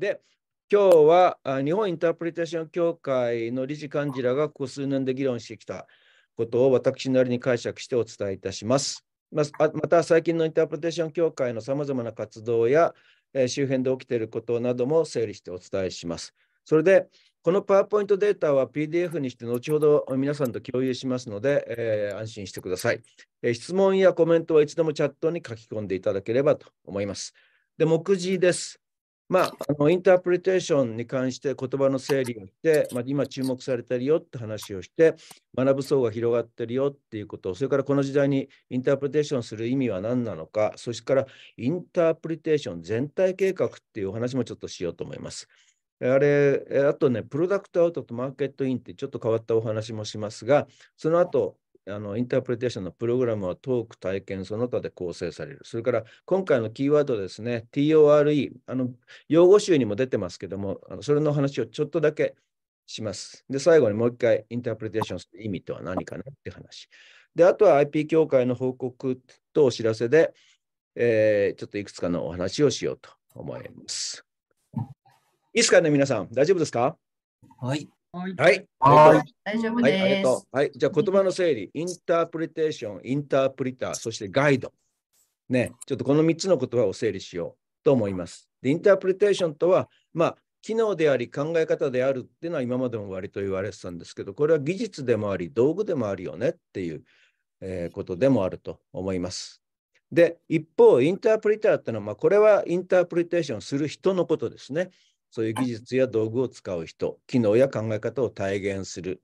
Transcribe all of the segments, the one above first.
で、今日は日本インタープリテーション協会の理事幹事らがここ数年で議論してきたことを私なりに解釈してお伝えいたします。また最近のインタープリテーション協会のさまざまな活動や、えー、周辺で起きていることなども整理してお伝えします。それで、このパワーポイントデータは PDF にして後ほど皆さんと共有しますので、えー、安心してください、えー、質問やコメントはいつでもチャットに書き込んでいただければと思います。で、目次です。まあ、あのインタープリテーションに関して言葉の整理をして、まあ、今注目されてるよって話をして学ぶ層が広がってるよっていうことそれからこの時代にインタープリテーションする意味は何なのかそしてからインタープリテーション全体計画っていうお話もちょっとしようと思います。あれ、あとね、プロダクトアウトとマーケットインってちょっと変わったお話もしますが、その後、あのインタープレテーションのプログラムはトーク、体験、その他で構成される。それから今回のキーワードですね、TORE、あの用語集にも出てますけども、あのそれの話をちょっとだけします。で、最後にもう一回、インタープレテーションする意味とは何かなって話。で、あとは IP 協会の報告とお知らせで、えー、ちょっといくつかのお話をしようと思います。いいですかね、皆さん。大丈夫ですかはい。はい。はい。大丈夫です。はい、ありがとう。はい。じゃあ、言葉の整理、インタープリテーション、インタープリター、そしてガイド。ね、ちょっとこの3つの言葉を整理しようと思います。で、インタープリテーションとは、まあ、機能であり考え方であるっていうのは今までも割と言われてたんですけど、これは技術でもあり、道具でもあるよねっていう、えー、ことでもあると思います。で、一方、インタープリターってのは、まあ、これはインタープリテーションする人のことですね。そういう技術や道具を使う人、機能や考え方を体現する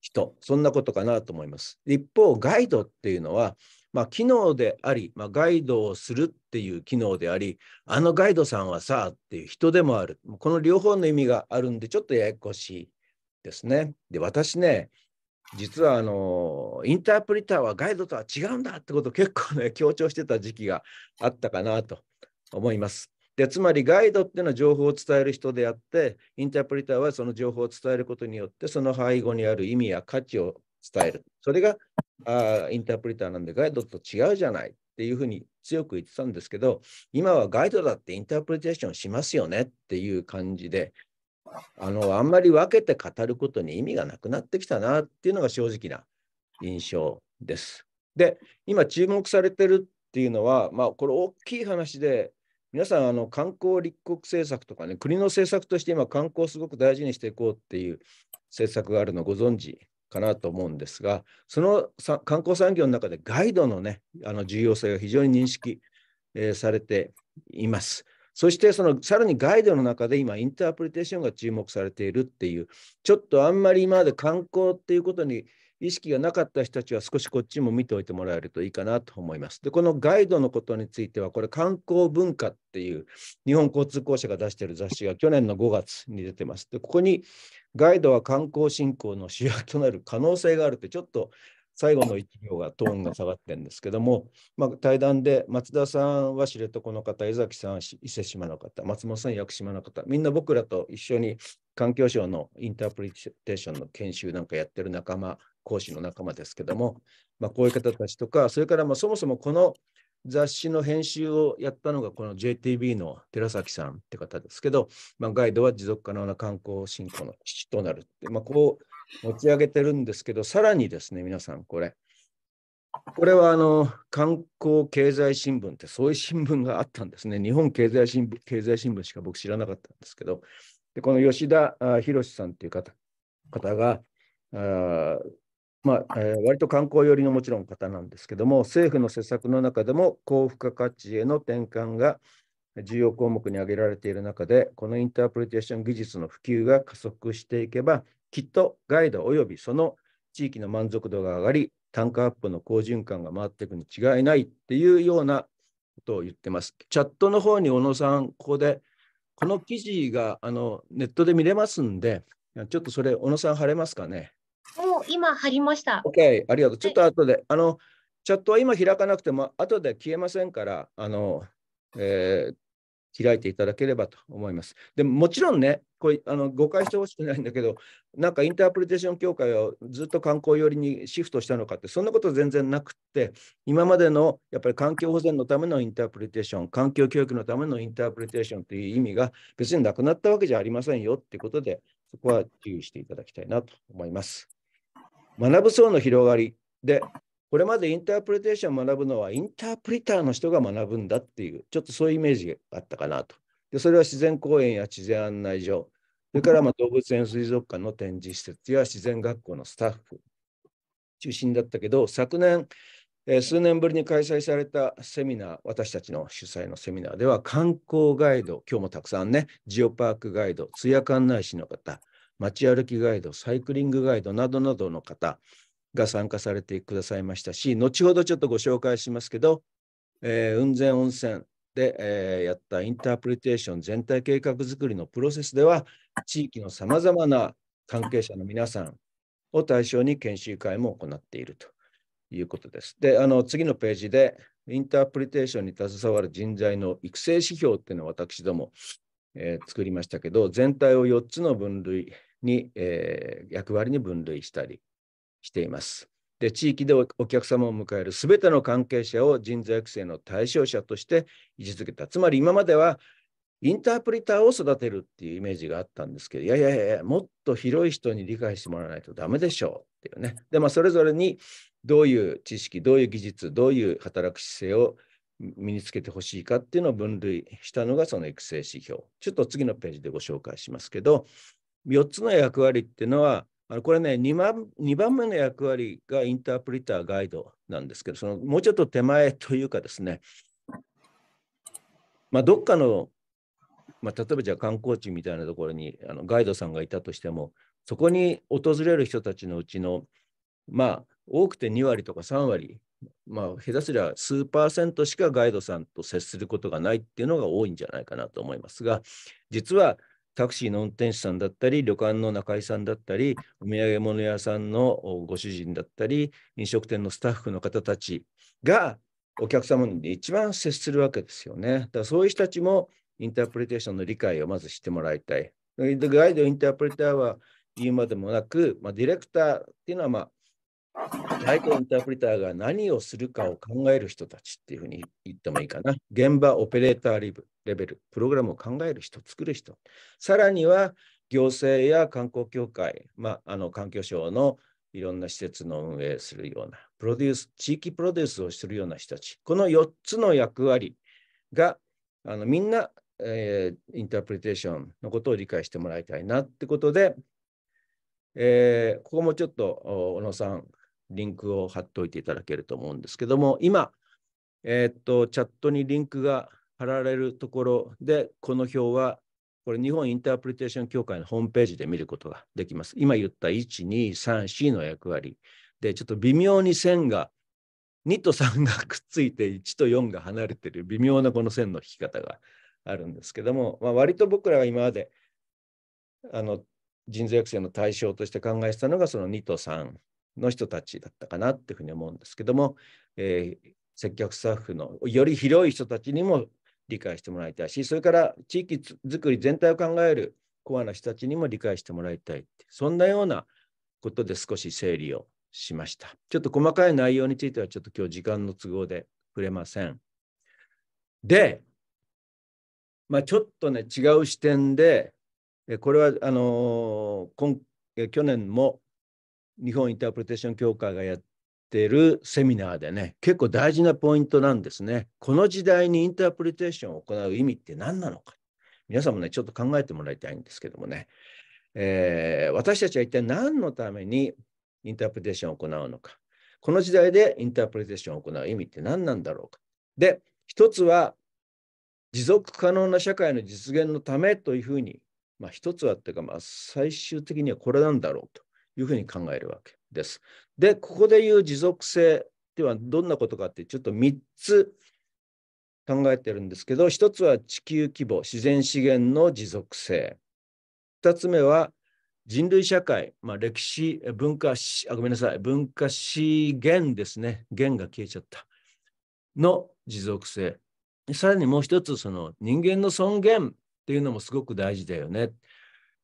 人、そんなことかなと思います。一方、ガイドっていうのは、まあ、機能であり、まあ、ガイドをするっていう機能であり、あのガイドさんはさ、っていう人でもある。この両方の意味があるんで、ちょっとややこしいですね。で、私ね、実はあのインタープリターはガイドとは違うんだってことを結構ね強調してた時期があったかなと思います。でつまりガイドっていうのは情報を伝える人であってインタープリターはその情報を伝えることによってその背後にある意味や価値を伝えるそれがあインタープリターなんでガイドと違うじゃないっていうふうに強く言ってたんですけど今はガイドだってインタープリテーションしますよねっていう感じであのあんまり分けて語ることに意味がなくなってきたなっていうのが正直な印象です。で今注目されてるっていうのは、まあ、これ大きい話で皆さんあの観光立国政策とかね、国の政策として今、観光をすごく大事にしていこうっていう政策があるのご存知かなと思うんですが、その観光産業の中でガイドの,、ね、あの重要性が非常に認識、えー、されています。そしてそのさらにガイドの中で今インタープリテーションが注目されているっていうちょっとあんまり今まで観光っていうことに意識がなかった人たちは少しこっちも見ておいてもらえるといいかなと思います。で、このガイドのことについては、これ観光文化っていう日本交通公社が出している雑誌が去年の5月に出てます。で、ここにガイドは観光振興の主役となる可能性があるってちょっと最後の1行がトーンが下がってるんですけども、まあ、対談で松田さんは知床の方、江崎さんは伊勢志摩の方、松本さん屋久島の方、みんな僕らと一緒に環境省のインタープリテーションの研修なんかやってる仲間講師の仲間ですけども、まあ、こういう方たちとか、それからまあそもそもこの雑誌の編集をやったのがこの JTB の寺崎さんって方ですけど、まあ、ガイドは持続可能な観光振興の基地となるって、まあ、こう持ち上げてるんですけど、さらにですね、皆さんこれ、これはあの観光経済新聞ってそういう新聞があったんですね。日本経済新聞経済新聞しか僕知らなかったんですけど、でこの吉田博さんっていう方方があまあえー、割と観光寄りのもちろん方なんですけども、政府の施策の中でも高付加価値への転換が重要項目に挙げられている中で、このインタープリテーション技術の普及が加速していけば、きっとガイドおよびその地域の満足度が上がり、単価アップの好循環が回っていくに違いないっていうようなことを言ってます。チャットの方に小野さん、ここで、この記事があのネットで見れますんで、ちょっとそれ、小野さん、貼れますかね。今貼りました。OK、ありがとう。ちょっと後で、あの、チャットは今開かなくても、後で消えませんから、あの、えー、開いていただければと思います。でももちろんね、これあの誤解してほしくないんだけど、なんかインタープリテーション協会をずっと観光寄りにシフトしたのかって、そんなこと全然なくって、今までのやっぱり環境保全のためのインタープリテーション、環境教育のためのインタープリテーションという意味が別になくなったわけじゃありませんよってことで、そこは注意していただきたいなと思います。学ぶ層の広がりで、これまでインタープレテーションを学ぶのはインタープリターの人が学ぶんだっていう、ちょっとそういうイメージがあったかなと。でそれは自然公園や自然案内所、それからま動物園水族館の展示施設や自然学校のスタッフ中心だったけど、昨年、え数年ぶりに開催されたセミナー、私たちの主催のセミナーでは、観光ガイド、今日もたくさんね、ジオパークガイド、通訳案内士の方、街歩きガイド、サイクリングガイドなどなどの方が参加されてくださいましたし、後ほどちょっとご紹介しますけど、えー、雲仙温泉で、えー、やったインタープリテーション全体計画づくりのプロセスでは、地域のさまざまな関係者の皆さんを対象に研修会も行っているということです。で、あの次のページで、インタープリテーションに携わる人材の育成指標っていうのを私ども、えー、作りましたけど、全体を4つの分類、に、えー、役割に分類したりしています。で地域でお客様を迎えるすべての関係者を人材育成の対象者として位置づけた。つまり今まではインタープリターを育てるっていうイメージがあったんですけど、いやいやいや、もっと広い人に理解してもらわないとダメでしょうっていうね。で、まあ、それぞれにどういう知識、どういう技術、どういう働く姿勢を身につけてほしいかっていうのを分類したのがその育成指標。ちょっと次のページでご紹介しますけど、4つの役割っていうのは、これね2番、目の役割がインタープリターガイドなんですけど、そのもうちょっと手前というかですね、まあ、どっかの、まあ、例えばじゃあ観光地みたいなところにあのガイドさんがいたとしても、そこに訪れる人たちのうちの、まあ、多くて2割とか3割、まあ、下手すりゃ数パーセントしかガイドさんと接することがないっていうのが多いんじゃないかなと思いますが、実はタクシーの運転手さんだったり、旅館の仲居さんだったり、お土産物屋さんのご主人だったり、飲食店のスタッフの方たちがお客様に一番接するわけですよね。だからそういう人たちもインタープレテーションの理解をまずしてもらいたい。ガイド、インタープレターは言うまでもなく、まあ、ディレクターっていうのは、まあ、ライトインタープリターが何をするかを考える人たちっていうふうに言ってもいいかな。現場オペレーターレベル、プログラムを考える人、作る人。さらには行政や観光協会、まあ、あの環境省のいろんな施設の運営するような、プロデュース、地域プロデュースをするような人たち。この4つの役割があのみんな、えー、インタープリテーションのことを理解してもらいたいなってことで、えー、ここもちょっと小野さんリンクを貼っておいていただけると思うんですけども、今、えー、っと、チャットにリンクが貼られるところで、この表は、これ、日本インタープリテーション協会のホームページで見ることができます。今言った1、2、3、4の役割で、ちょっと微妙に線が、2と3がくっついて、1と4が離れてる微妙なこの線の引き方があるんですけども、まあ、割と僕らが今まであの人材育成の対象として考えてたのがその2と3の人たちだったかなっていうふうに思うんですけども、えー、接客スタッフのより広い人たちにも理解してもらいたいし、それから地域づくり全体を考えるコアな人たちにも理解してもらいたいって、そんなようなことで少し整理をしました。ちょっと細かい内容についてはちょっと今日時間の都合で触れません。で、まあ、ちょっとね違う視点でこれはあのー、今去年も日本インタープレテーション協会がやってるセミナーでね、結構大事なポイントなんですね。この時代にインタープレテーションを行う意味って何なのか。皆さんもね、ちょっと考えてもらいたいんですけどもね、えー、私たちは一体何のためにインタープレテーションを行うのか。この時代でインタープレテーションを行う意味って何なんだろうか。で、一つは持続可能な社会の実現のためというふうに、まあ、一つはというか、まあ、最終的にはこれなんだろうと。いうふうに考えるわけです。で、ここでいう持続性ではどんなことかって、ちょっと3つ考えてるんですけど、1つは地球規模、自然資源の持続性。2つ目は人類社会、まあ、歴史、文化あ、ごめんなさい、文化資源ですね、源が消えちゃった、の持続性。さらにもう一つ、その人間の尊厳っていうのもすごく大事だよね。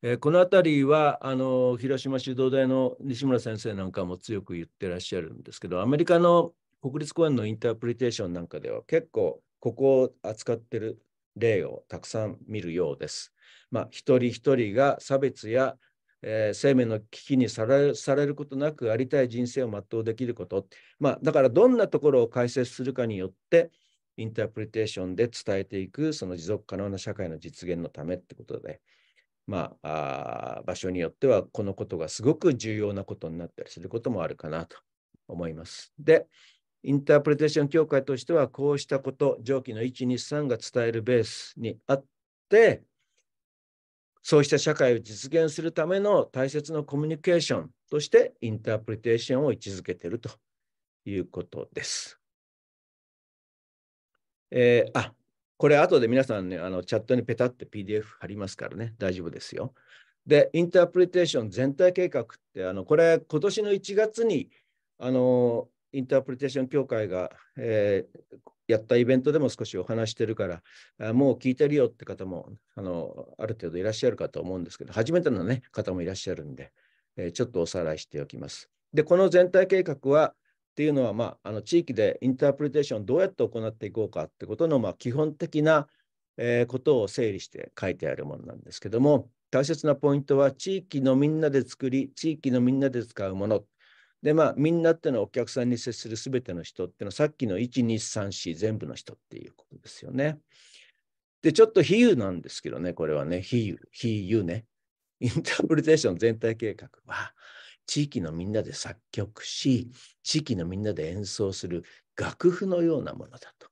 えー、この辺りはあの広島修道大の西村先生なんかも強く言ってらっしゃるんですけどアメリカの国立公園のインタープリテーションなんかでは結構ここを扱ってる例をたくさん見るようです。まあ、一人一人が差別や、えー、生命の危機にさらされることなくありたい人生を全うできること、まあ、だからどんなところを解説するかによってインタープリテーションで伝えていくその持続可能な社会の実現のためってことでまあ、あ場所によってはこのことがすごく重要なことになったりすることもあるかなと思います。で、インタープレテーション協会としてはこうしたこと、上記の1、2、3が伝えるベースにあって、そうした社会を実現するための大切なコミュニケーションとしてインタープレテーションを位置づけているということです。えー、あこれ後で皆さんね、あのチャットにペタって PDF 貼りますからね、大丈夫ですよ。で、インタープリテーション全体計画って、あのこれ、今年の1月に、あのインタープリテーション協会が、えー、やったイベントでも少しお話してるから、もう聞いてるよって方もあのある程度いらっしゃるかと思うんですけど、初めての、ね、方もいらっしゃるんで、えー、ちょっとおさらいしておきます。で、この全体計画は、っていうのは、まあ、あの地域でインタープリテーションどうやって行っていこうかってことの、まあ、基本的な、えー、ことを整理して書いてあるものなんですけども大切なポイントは地域のみんなで作り地域のみんなで使うものでまあみんなっていうのはお客さんに接する全ての人っていうのはさっきの1234全部の人っていうことですよね。でちょっと比喩なんですけどねこれはね比喩比喩ねインタープリテーション全体計画は、地域のみんなで作曲し、地域のみんなで演奏する楽譜のようなものだと。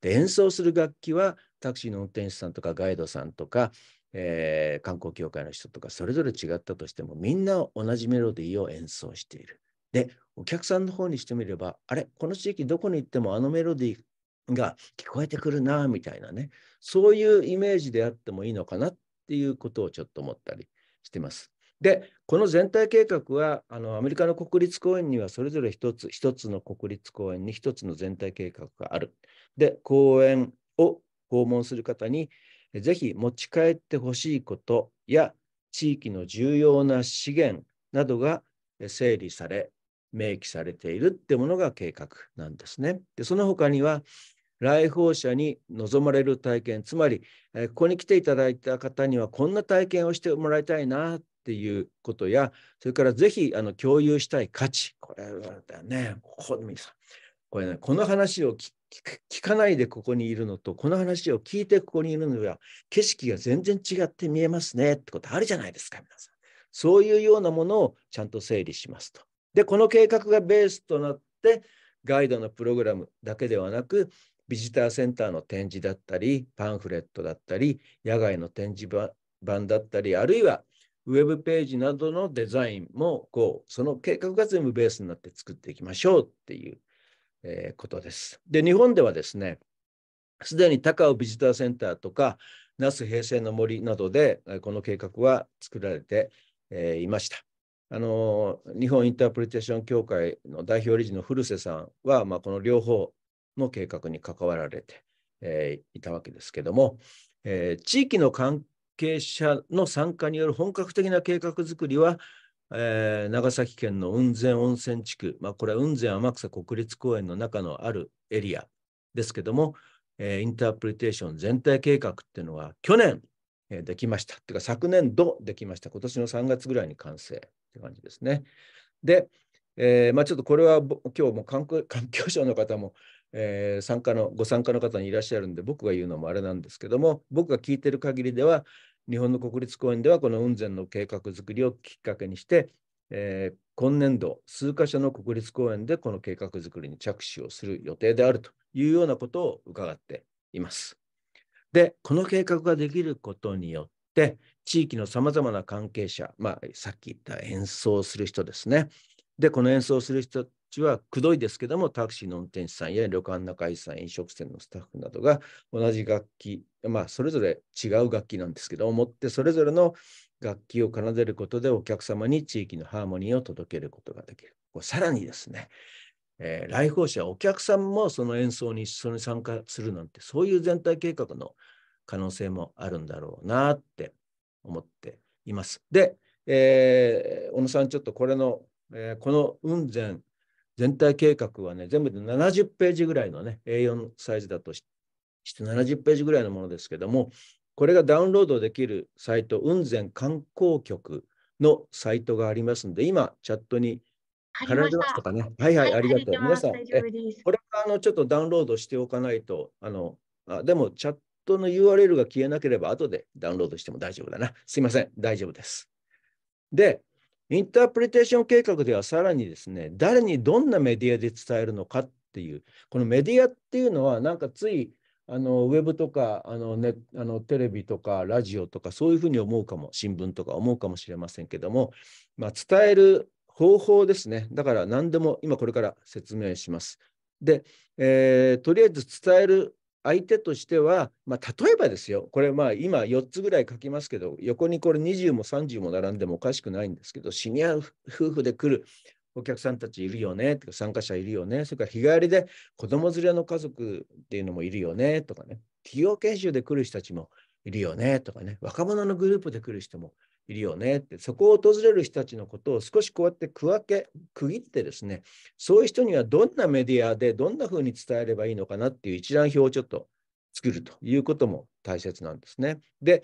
で演奏する楽器はタクシーの運転手さんとかガイドさんとか、えー、観光協会の人とかそれぞれ違ったとしてもみんな同じメロディーを演奏している。でお客さんの方にしてみればあれこの地域どこに行ってもあのメロディーが聞こえてくるなみたいなねそういうイメージであってもいいのかなっていうことをちょっと思ったりしてます。で、この全体計画はあのアメリカの国立公園にはそれぞれ一つ一つの国立公園に一つの全体計画がある。で、公園を訪問する方にぜひ持ち帰ってほしいことや地域の重要な資源などが整理され、明記されているってものが計画なんですね。でその他には来訪者に望まれる体験、つまり、ここに来ていただいた方にはこんな体験をしてもらいたいなっていうことや、それからぜひあの共有したい価値、これはだね、ここ皆さん、これね、この話を聞聞かないでここにいるのと、この話を聞いてここにいるのでは、景色が全然違って見えますねってことあるじゃないですか、皆さん。そういうようなものをちゃんと整理しますと。で、この計画がベースとなって、ガイドのプログラムだけではなく、ビジターセンターの展示だったり、パンフレットだったり、野外の展示版だったり、あるいはウェブページなどのデザインも、こう、その計画が全部ベースになって作っていきましょうっていう、えー、ことです。で、日本ではですね、すでに高尾ビジターセンターとか、那須平成の森などで、この計画は作られて、えー、いました。あの日本インタープリテーション協会の代表理事の古瀬さんは、まあ、この両方の計画に関わられて、えー、いたわけですけども、えー、地域の環経者の参加による本格的な計画づくりは、えー、長崎県の雲仙温泉地区、まあ、これは雲仙天草国立公園の中のあるエリアですけども、えー、インタープリテーション全体計画っていうのは去年、えー、できました。とていうか昨年度できました。今年の3月ぐらいに完成って感じですね。で、えー、まあ、ちょっとこれは今日も 環境省の方も、えー、参加のご参加の方にいらっしゃるんで僕が言うのもあれなんですけども僕が聞いてる限りでは日本の国立公園ではこの雲仙の計画づくりをきっかけにして、えー、今年度数か所の国立公園でこの計画づくりに着手をする予定であるというようなことを伺っています。で、この計画ができることによって、地域のさまざまな関係者、まあ、さっき言った演奏する人ですね。で、この演奏する人たちは、くどいですけども、タクシーの運転手さんや旅館仲居さん、飲食店のスタッフなどが同じ楽器まあ、それぞれ違う楽器なんですけど、思ってそれぞれの楽器を奏でることでお客様に地域のハーモニーを届けることができる。こさらにですね、えー、来訪者、お客さんもその演奏に一緒に参加するなんて、そういう全体計画の可能性もあるんだろうなって思っています。で、えー、小野さん、ちょっとこれの、えー、この雲仙全体計画はね、全部で70ページぐらいのね、A4 サイズだとして、して70ページぐらいのものですけども、これがダウンロードできるサイト、雲仙観光局のサイトがありますので、今、チャットに貼られてまかね。はいはい、ありがとう。皆さん、これはあのちょっとダウンロードしておかないと、あのあでも、チャットの URL が消えなければ、後でダウンロードしても大丈夫だな。すいません、大丈夫です。で、インタープリテーション計画ではさらにですね、誰にどんなメディアで伝えるのかっていう、このメディアっていうのは、なんかついあのウェブとかあの、ね、あのテレビとかラジオとかそういうふうに思うかも新聞とか思うかもしれませんけども、まあ、伝える方法ですねだから何でも今これから説明します。で、えー、とりあえず伝える相手としては、まあ、例えばですよこれまあ今4つぐらい書きますけど横にこれ20も30も並んでもおかしくないんですけどシニア夫婦で来るお客さんたちいるよね、か参加者いるよね、それから日帰りで子供連れの家族っていうのもいるよねとかね、企業研修で来る人たちもいるよねとかね、若者のグループで来る人もいるよねって、そこを訪れる人たちのことを少しこうやって区分け、区切ってですね、そういう人にはどんなメディアでどんなふうに伝えればいいのかなっていう一覧表をちょっと作るということも大切なんですね。で、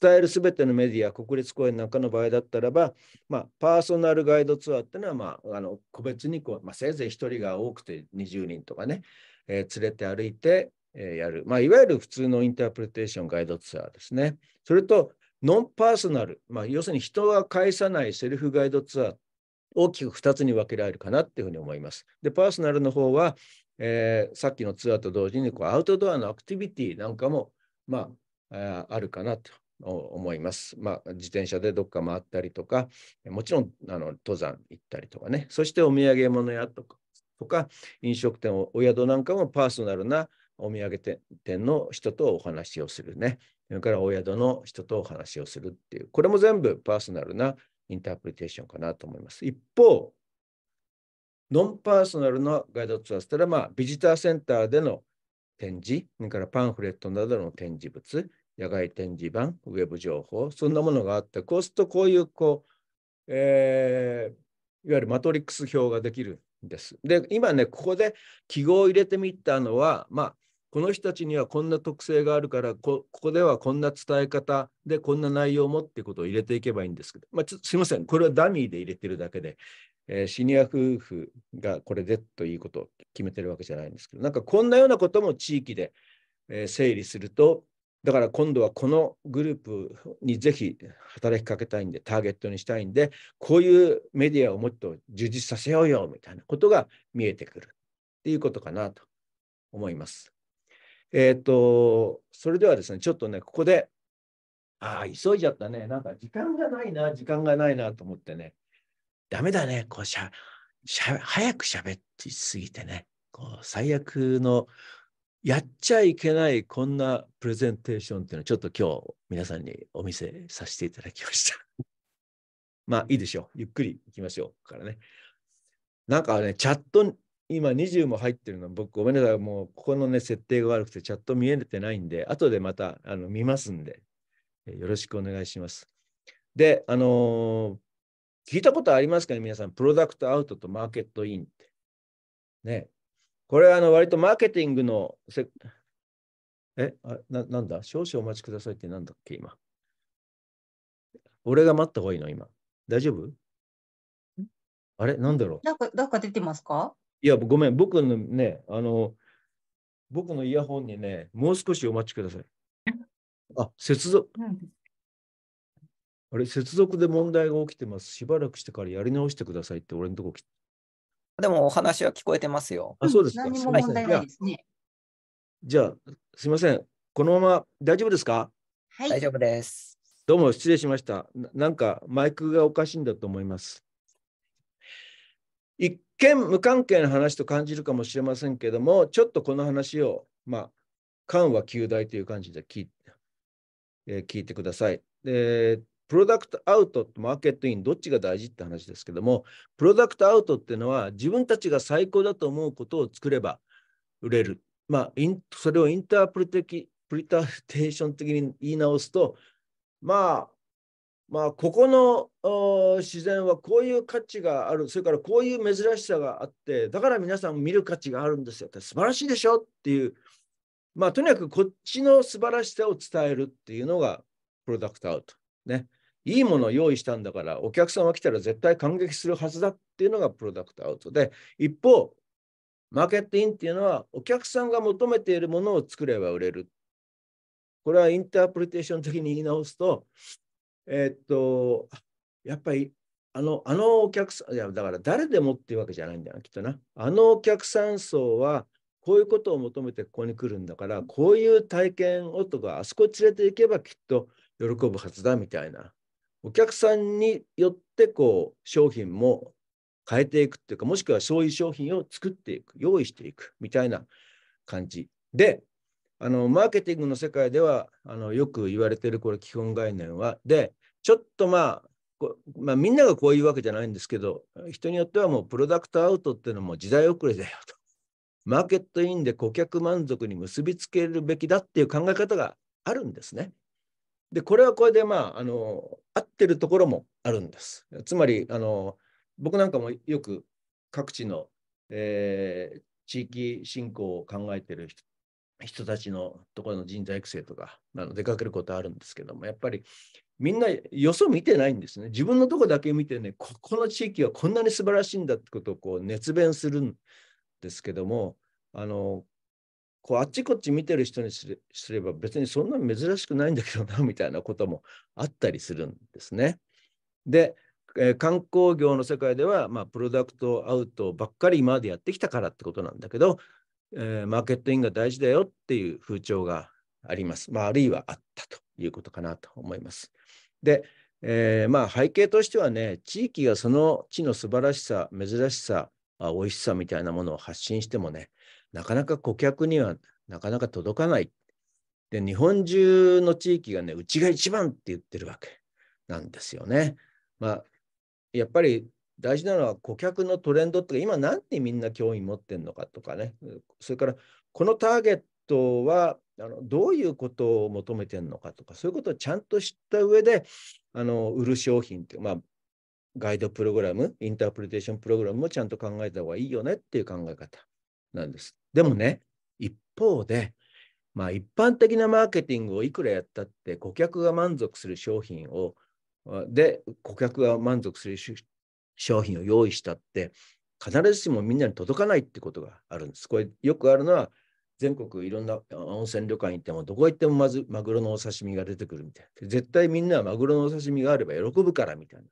伝えるすべてのメディア、国立公園なんかの場合だったらば、まあ、パーソナルガイドツアーっていうのは、まあ、あの個別にこう、まあ、せいぜい1人が多くて20人とかね、えー、連れて歩いて、えー、やる、まあ、いわゆる普通のインタープレテーションガイドツアーですね。それと、ノンパーソナル、まあ、要するに人は介さないセルフガイドツアー大きく2つに分けられるかなっていうふうに思います。で、パーソナルの方は、えー、さっきのツアーと同時にこうアウトドアのアクティビティなんかも、まあ、あるかなと思います。まあ、自転車でどっか回ったりとか、もちろんあの登山行ったりとかね、そしてお土産物屋とかとか飲食店を、お宿なんかもパーソナルなお土産店の人とお話をするね、それからお宿の人とお話をするっていう、これも全部パーソナルなインタープリテーションかなと思います。一方、ノンパーソナルのガイドツアーしたら、まあ、ビジターセンターでの展示、それからパンフレットなどの展示物、野外展示板、ウェブ情報、そんなものがあって、こうするとこういう、こう、えー、いわゆるマトリックス表ができるんです。で、今ね、ここで記号を入れてみたのは、まあ、この人たちにはこんな特性があるからこ、ここではこんな伝え方でこんな内容もってことを入れていけばいいんですけど、まあ、すいません、これはダミーで入れてるだけで、えー、シニア夫婦がこれでということを決めてるわけじゃないんですけど、なんかこんなようなことも地域で、えー、整理すると、だから今度はこのグループにぜひ働きかけたいんで、ターゲットにしたいんで、こういうメディアをもっと充実させようよみたいなことが見えてくるっていうことかなと思います。えっ、ー、と、それではですね、ちょっとね、ここで、ああ、急いじゃったね、なんか時間がないな、時間がないなと思ってね、ダメだね、こうしゃ、しゃ早く喋ってすぎてね、こう最悪のやっちゃいけないこんなプレゼンテーションっていうのをちょっと今日皆さんにお見せさせていただきました。まあいいでしょう。ゆっくりいきましょうからね。なんかね、チャット今20も入ってるの、僕ごめんなさい、もうここのね、設定が悪くてチャット見えてないんで、後でまたあの見ますんで、よろしくお願いします。で、あのー、聞いたことありますかね、皆さん。プロダクトアウトとマーケットインって。ね。これはあの割とマーケティングのせ、えあな、なんだ少々お待ちくださいってなんだっけ、今。俺が待った方がいいの、今。大丈夫あれなんだろうなんか、どっか出てますかいや、ごめん。僕のね、あの、僕のイヤホンにね、もう少しお待ちください。あ、接続。あれ、接続で問題が起きてます。しばらくしてからやり直してくださいって俺のとこ来でもお話は聞こえてますよ。あ、そうですか。何も問題ないですね。じゃあ、すいません。このまま大丈夫ですかはい。大丈夫です。どうも失礼しましたな。なんかマイクがおかしいんだと思います。一見無関係な話と感じるかもしれませんけども、ちょっとこの話を、まあ、緩和旧大という感じで聞い,、えー、聞いてください。えー、プロダクトアウトとマーケットイン、どっちが大事って話ですけども、プロダクトアウトっていうのは、自分たちが最高だと思うことを作れば売れる。まあ、それをインタープリティテーション的に言い直すと、まあ、まあ、ここの自然はこういう価値がある、それからこういう珍しさがあって、だから皆さん見る価値があるんですよって、素晴らしいでしょっていう、まあ、とにかくこっちの素晴らしさを伝えるっていうのがプロダクトアウト。ね。いいものを用意したんだから、お客さんが来たら絶対感激するはずだっていうのがプロダクトアウトで、一方、マーケットインっていうのは、お客さんが求めているものを作れば売れる。これはインタープリテーション的に言い直すと、えー、っと、やっぱりあの、あのお客さん、いや、だから誰でもっていうわけじゃないんだよな、きっとな。あのお客さん層は、こういうことを求めてここに来るんだから、こういう体験をとか、あそこ連れて行けばきっと喜ぶはずだみたいな。お客さんによってこう商品も変えていくっていうかもしくはそういう商品を作っていく用意していくみたいな感じであのマーケティングの世界ではあのよく言われてるこれ基本概念はでちょっとまあまあ、みんながこういうわけじゃないんですけど人によってはもうプロダクトアウトっていうのも時代遅れだよとマーケットインで顧客満足に結びつけるべきだっていう考え方があるんですね。でこれはこれでまああの合ってるところもあるんです。つまりあの僕なんかもよく各地の、えー、地域振興を考えてる人人たちのところの人材育成とかあの出かけることあるんですけどもやっぱりみんなよそ見てないんですね自分のとこだけ見てねここの地域はこんなに素晴らしいんだってことをこう熱弁するんですけどもあのこうあっちこっち見てる人にすれば別にそんな珍しくないんだけどなみたいなこともあったりするんですね。で、えー、観光業の世界では、まあ、プロダクトアウトばっかり今までやってきたからってことなんだけど、えー、マーケットインが大事だよっていう風潮があります。まあ、あるいはあったということかなと思います。で、えー、まあ背景としてはね、地域がその地の素晴らしさ、珍しさ、美味しさみたいなものを発信してもね、なかなか顧客にはなかなか届かない。で、日本中の地域がね、うちが一番って言ってるわけなんですよね。まあ、やっぱり大事なのは顧客のトレンドって今何にみんな興味持ってんのかとかね、それからこのターゲットはあのどういうことを求めてるのかとか、そういうことをちゃんと知った上で、あの売る商品っていう、まあ、ガイドプログラム、インタープリテーションプログラムもちゃんと考えた方がいいよねっていう考え方。なんです。でもね、一方で、まあ、一般的なマーケティングをいくらやったって顧客が満足する商品をで顧客が満足する商品を用意したって必ずしもみんなに届かないってことがあるんです。これよくあるのは全国いろんな温泉旅館行ってもどこ行ってもまずマグロのお刺身が出てくるみたいな。絶対みんなはマグロのお刺身があれば喜ぶからみたいな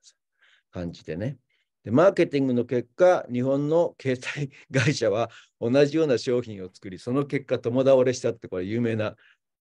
感じでね。でマーケティングの結果日本の携帯会社は同じような商品を作りその結果共倒れしたってこれ有名な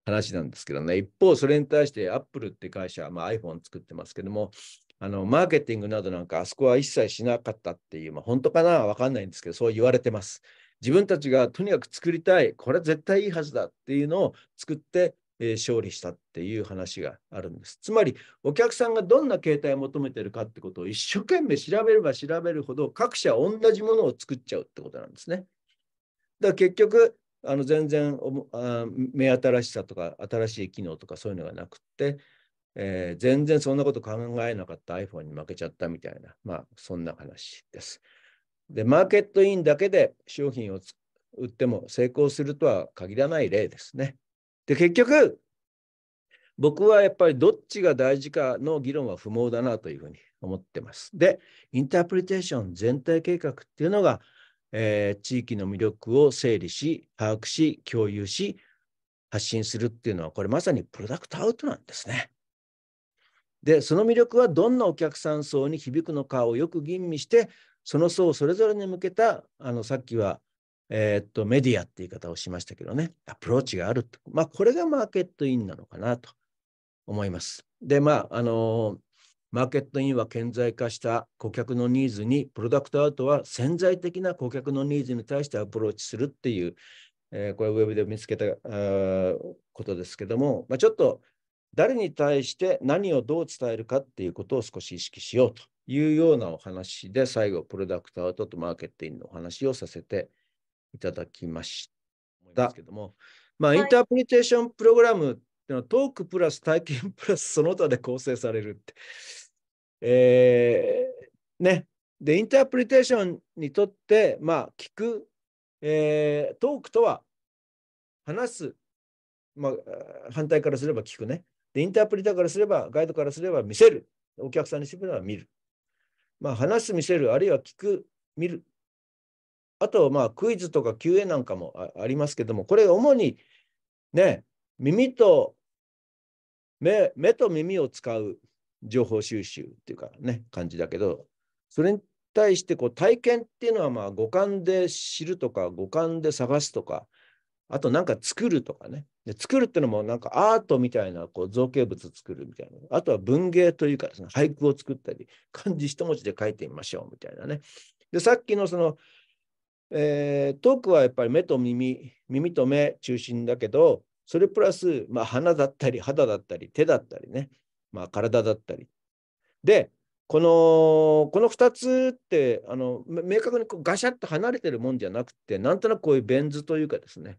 話なんですけどね一方それに対してアップルって会社は、まあ、iPhone 作ってますけどもあのマーケティングなどなんかあそこは一切しなかったっていう、まあ、本当かなわかんないんですけどそう言われてます自分たちがとにかく作りたいこれ絶対いいはずだっていうのを作ってえ勝利したっていう話があるんです。つまり、お客さんがどんな形態を求めてるかってことを一生懸命調べれば調べるほど、各社同じものを作っちゃうってことなんですね。だから結局、あの全然目新しさとか新しい機能とかそういうのがなくって、えー、全然そんなこと考えなかった iPhone に負けちゃったみたいな、まあそんな話です。で、マーケットインだけで商品を売っても成功するとは限らない例ですね。で、結局、僕はやっぱりどっちが大事かの議論は不毛だなというふうに思ってます。で、インタープリテーション全体計画っていうのが、えー、地域の魅力を整理し、把握し、共有し、発信するっていうのは、これまさにプロダクトアウトなんですね。で、その魅力はどんなお客さん層に響くのかをよく吟味して、その層それぞれに向けた、あの、さっきはえー、っと、メディアって言い方をしましたけどね、アプローチがあると。まあ、これがマーケットインなのかなと思います。で、まあ、あのー、マーケットインは顕在化した顧客のニーズに、プロダクトアウトは潜在的な顧客のニーズに対してアプローチするっていう、えー、これウェブで見つけたことですけども、まあ、ちょっと誰に対して何をどう伝えるかっていうことを少し意識しようというようなお話で、最後、プロダクトアウトとマーケットインのお話をさせていただきました。ですけども、まあ、インタープリテーションプログラムっていうのは、トークプラス体験プラスその他で構成されるって。えー、ね。で、インタープリテーションにとって、まあ、聞く、えー、トークとは話す、まあ、反対からすれば聞くね。で、インタープリターからすれば、ガイドからすれば見せる。お客さんにしてみれば見る。まあ、話す、見せる、あるいは聞く、見るあと、まあ、クイズとか QA なんかもありますけども、これ主にね、耳と目目と耳を使う情報収集っていうかね、感じだけど、それに対してこう体験っていうのはまあ五感で知るとか、五感で探すとか、あとなんか作るとかね。で作るってのもなんかアートみたいなこう造形物作るみたいな。あとは文芸というかですね、俳句を作ったり、漢字一文字で書いてみましょうみたいなね。で、さっきのそのえー、トークはやっぱり目と耳、耳と目中心だけど、それプラス、まあ、鼻だったり、肌だったり、手だったりね、まあ、体だったり。で、このこの2つってあの明確にこうガシャッと離れてるもんじゃなくて、なんとなくこういうベン図というかですね、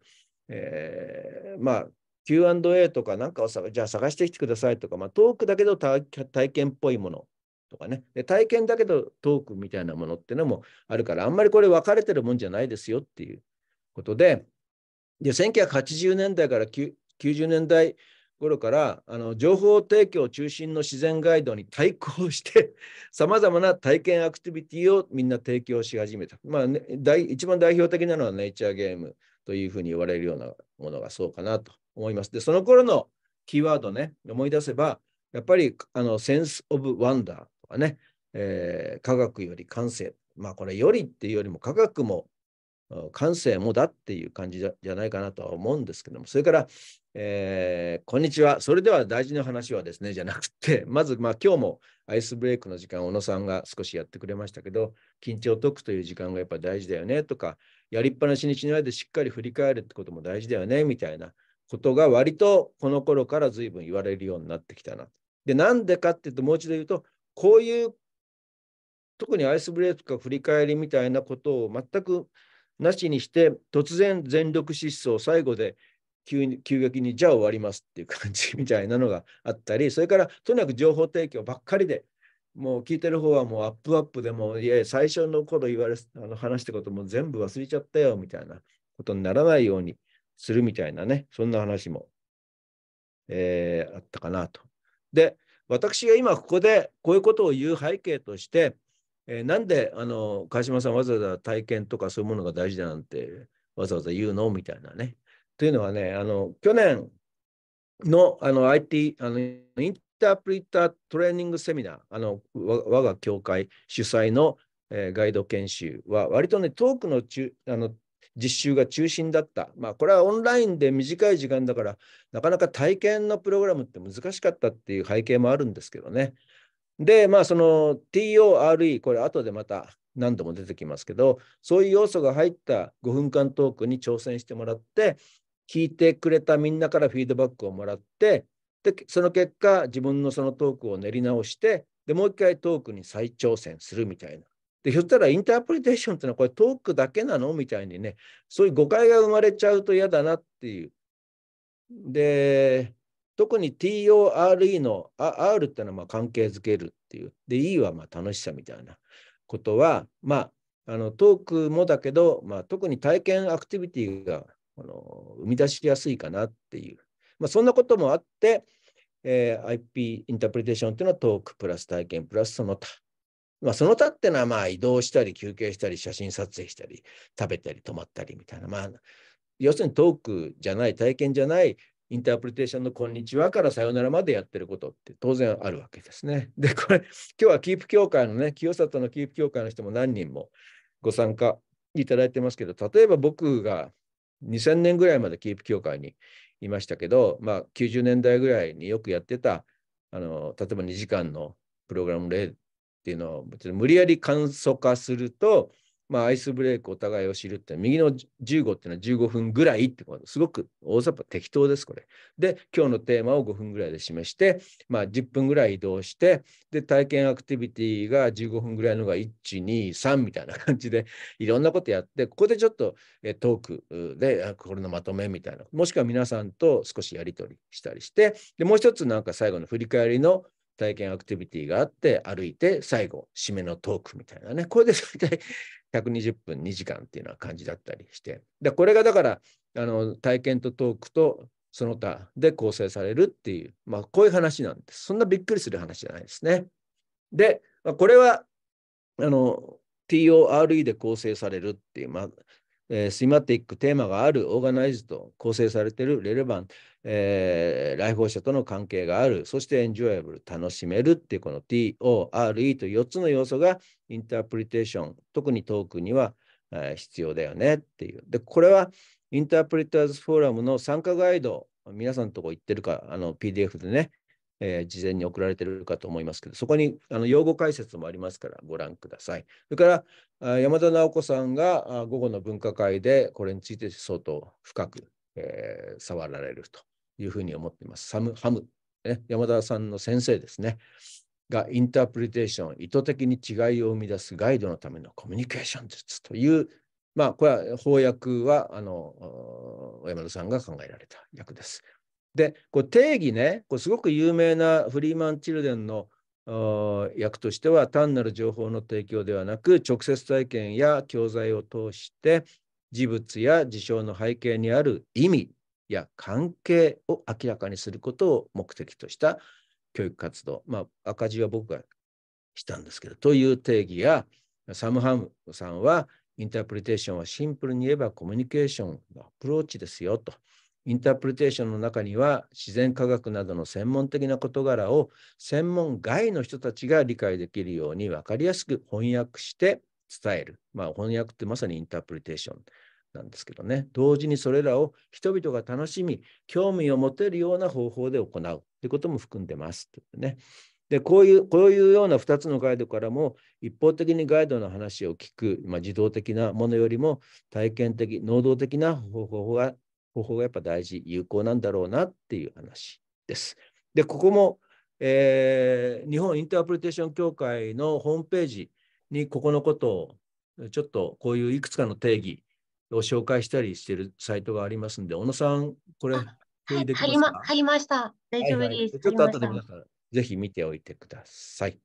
えー、まあ Q&A とかなんかをじゃあ探してきてくださいとか、まあ、トークだけど体験っぽいものとかねで体験だけどトークみたいなものっていうのもあるからあんまりこれ分かれてるもんじゃないですよっていうことでで1980年代から90年代頃からあの情報提供中心の自然ガイドに対抗してさまざまな体験アクティビティをみんな提供し始めた、まあね、一番代表的なのはネイチャーゲームというふうに言われるようなものがそうかなと思います。でその頃のキーワードね思い出せばやっぱりあのセンス・オブ・ワンダーね、えー、科学より感性、まあこれよりっていうよりも科学も感性もだっていう感じじゃないかなとは思うんですけども、それから、えー、こんにちは、それでは大事な話はですね、じゃなくて、まず、まあ、今日もアイスブレイクの時間、小野さんが少しやってくれましたけど、緊張を解くという時間がやっぱ大事だよねとか、やりっぱなしにしないでしっかり振り返るってことも大事だよねみたいなことが割とこの頃から随分言われるようになってきたな。で、なんでかっていうと、もう一度言うと、こういう特にアイスブレイクか振り返りみたいなことを全くなしにして突然全力疾走最後で急に急激にじゃあ終わりますっていう感じみたいなのがあったり それからとにかく情報提供ばっかりでもう聞いてる方はもうアップアップでもいや最初の頃言われあの話したことも全部忘れちゃったよみたいなことにならないようにするみたいなねそんな話も、えー、あったかなと。で私が今ここでこういうことを言う背景として、えー、なんであの川島さんわざわざ体験とかそういうものが大事だなんてわざわざ言うのみたいなね。というのはね、あの去年のあの IT あの、インタープリタートレーニングセミナー、あの我が協会主催の、えー、ガイド研修は、割とね、トークの中あの実習が中心だった。まあ、これはオンラインで短い時間だから、なかなか体験のプログラムって難しかったっていう背景もあるんですけどね。で、まあ、その TORE、これ後でまた何度も出てきますけど、そういう要素が入った5分間トークに挑戦してもらって、聞いてくれたみんなからフィードバックをもらって、でその結果、自分のそのトークを練り直して、でもう一回トークに再挑戦するみたいな。で、ひょっとしたらインタープリテーションっていうのはこれトークだけなのみたいにね、そういう誤解が生まれちゃうと嫌だなっていう。で、特に TORE の R っていうのはま関係づけるっていう。で、E はま楽しさみたいなことは、まあ、あのトークもだけど、まあ、特に体験アクティビティがあの生み出しやすいかなっていう。まあ、そんなこともあって、えー、IP インタープリテーションっていうのはトークプラス体験プラスその他まあ、その他ってのはまあ移動したり休憩したり写真撮影したり食べたり泊まったりみたいな、まあ、要するにトークじゃない体験じゃないインタープリテーションの「こんにちは」から「さよなら」までやってることって当然あるわけですね。でこれ今日はキープ協会のね清里のキープ協会の人も何人もご参加いただいてますけど例えば僕が2000年ぐらいまでキープ協会にいましたけど、まあ、90年代ぐらいによくやってたあの例えば2時間のプログラム例っていうのを無理やり簡素化すると、まあ、アイスブレイクお互いを知るって右の15っていうのは15分ぐらいってことすごく大雑把適当ですこれで今日のテーマを5分ぐらいで示して、まあ、10分ぐらい移動してで体験アクティビティが15分ぐらいのが123みたいな感じでいろんなことやってここでちょっとトークでこれのまとめみたいなもしくは皆さんと少しやり取りしたりしてでもう一つなんか最後の振り返りの体験アクティビティがあって歩いて最後締めのトークみたいなねこれで大体120分2時間っていうような感じだったりしてでこれがだからあの体験とトークとその他で構成されるっていう、まあ、こういう話なんですそんなびっくりする話じゃないですねで、まあ、これはあの TORE で構成されるっていう、まあ、えスイマティックテーマがあるオーガナイズと構成されているレレバン、えー、来訪者との関係があるそしてエンジョイアブル楽しめるっていうこの TORE と4つの要素がインタープリテーション特にトークには、えー、必要だよねっていうでこれはインタープリターズフォーラムの参加ガイド皆さんのとこ行ってるかあの PDF でねえー、事前に送られてるかと思いますけど、そこにあの用語解説もありますからご覧ください。それから山田直子さんが午後の分科会でこれについて相当深く、えー、触られるというふうに思っています。サムハム、ね、山田さんの先生ですね。がインタープリテーション、意図的に違いを生み出すガイドのためのコミュニケーション術という、まあ、これは翻訳は、あの、小山田さんが考えられた訳です。で、こう定義ね、こうすごく有名なフリーマン・チルデンの役としては、単なる情報の提供ではなく、直接体験や教材を通して、事物や事象の背景にある意味や関係を明らかにすることを目的とした教育活動、まあ、赤字は僕がしたんですけど、という定義や、サム・ハムさんは、インタープリテーションはシンプルに言えばコミュニケーションのアプローチですよと。インタープリテーションの中には自然科学などの専門的な事柄を専門外の人たちが理解できるように分かりやすく翻訳して伝える。まあ、翻訳ってまさにインタープリテーションなんですけどね。同時にそれらを人々が楽しみ、興味を持てるような方法で行うということも含んでます。ね、でこういうこういうような2つのガイドからも一方的にガイドの話を聞く、まあ、自動的なものよりも体験的能動的な方法が方法がやっぱ大事、有効なんだろうなっていう話です。で、ここも、えー、日本インタープリテーション協会のホームページにここのことを、ちょっとこういういくつかの定義を紹介したりしているサイトがありますんで、小野さん、これ、共有ま入りました。大丈夫です。はいはい、ちょっと後で皆さん、ぜひ見ておいてください。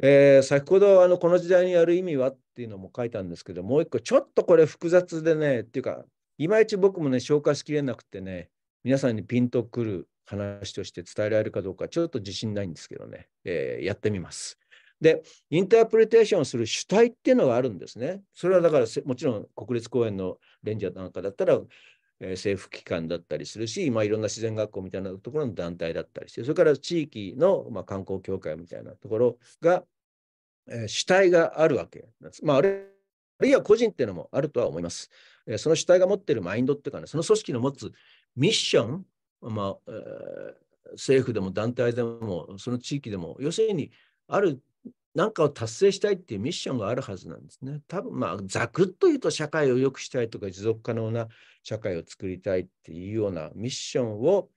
えー、先ほどあのこの時代にやる意味はっていうのも書いたんですけどもう一個ちょっとこれ複雑でねっていうかいまいち僕もね、消化しきれなくてね、皆さんにピンとくる話として伝えられるかどうか、ちょっと自信ないんですけどね、えー、やってみます。で、インタープリテーションする主体っていうのがあるんですね。それはだから、もちろん国立公園のレンジャーなんかだったら、えー、政府機関だったりするし、まあ、いろんな自然学校みたいなところの団体だったりして、それから地域の、まあ、観光協会みたいなところが、えー、主体があるわけなんです。まあ、あれあるいは個人っていうのもあるとは思います。その主体が持っているマインドっていうかね、その組織の持つミッション、まあ、政府でも団体でも、その地域でも、要するに、ある何かを達成したいっていうミッションがあるはずなんですね。多分まあ、ざくっと言うと、社会を良くしたいとか、持続可能な社会を作りたいっていうようなミッションを、